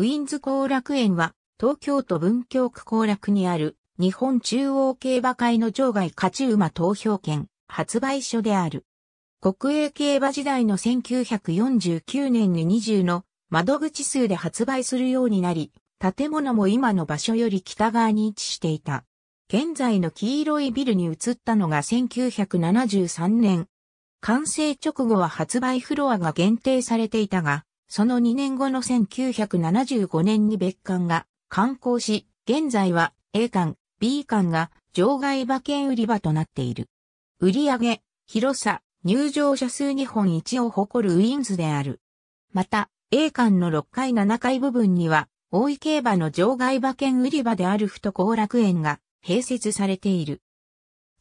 ウィンズ後楽園は、東京都文京区後楽にある、日本中央競馬会の場外勝ち馬投票券、発売所である。国営競馬時代の1949年に20の窓口数で発売するようになり、建物も今の場所より北側に位置していた。現在の黄色いビルに移ったのが1973年。完成直後は発売フロアが限定されていたが、その2年後の1975年に別館が刊行し、現在は A 館、B 館が場外馬券売り場となっている。売上、広さ、入場者数日本一を誇るウィンズである。また、A 館の6階7階部分には、大井競馬の場外馬券売り場であるふと後楽園が併設されている。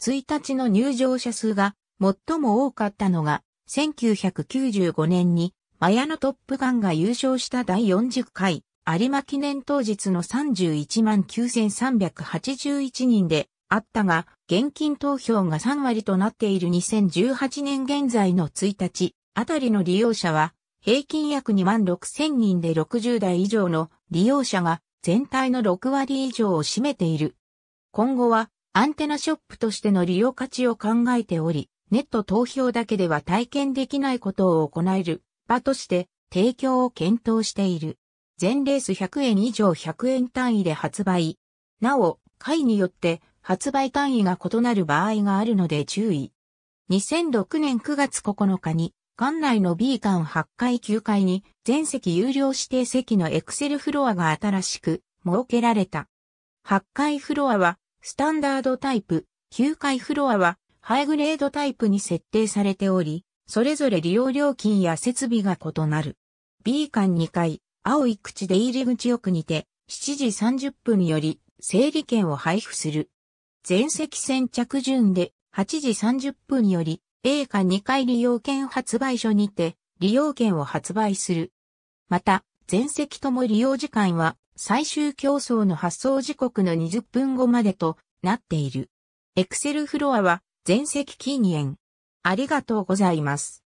1日の入場者数が最も多かったのが1995年にマヤのトップガンが優勝した第40回有馬記念当日の31万9381人であったが、現金投票が3割となっている2018年現在の1日あたりの利用者は、平均約2万6000人で60代以上の利用者が全体の6割以上を占めている。今後はアンテナショップとしての利用価値を考えており、ネット投票だけでは体験できないことを行える場として提供を検討している。全レース100円以上100円単位で発売。なお、回によって発売単位が異なる場合があるので注意。2006年9月9日に、館内の B 館8階9階に全席有料指定席のエクセルフロアが新しく設けられた。8階フロアはスタンダードタイプ、9階フロアはハイグレードタイプに設定されており、それぞれ利用料金や設備が異なる。B 館2階、青い口出入り口奥にて、7時30分より、整理券を配布する。全席先着順で、8時30分より、A 館2階利用券発売所にて、利用券を発売する。また、全席とも利用時間は、最終競争の発送時刻の20分後までとなっている。エクセルフロアは、全席禁煙。ありがとうございます。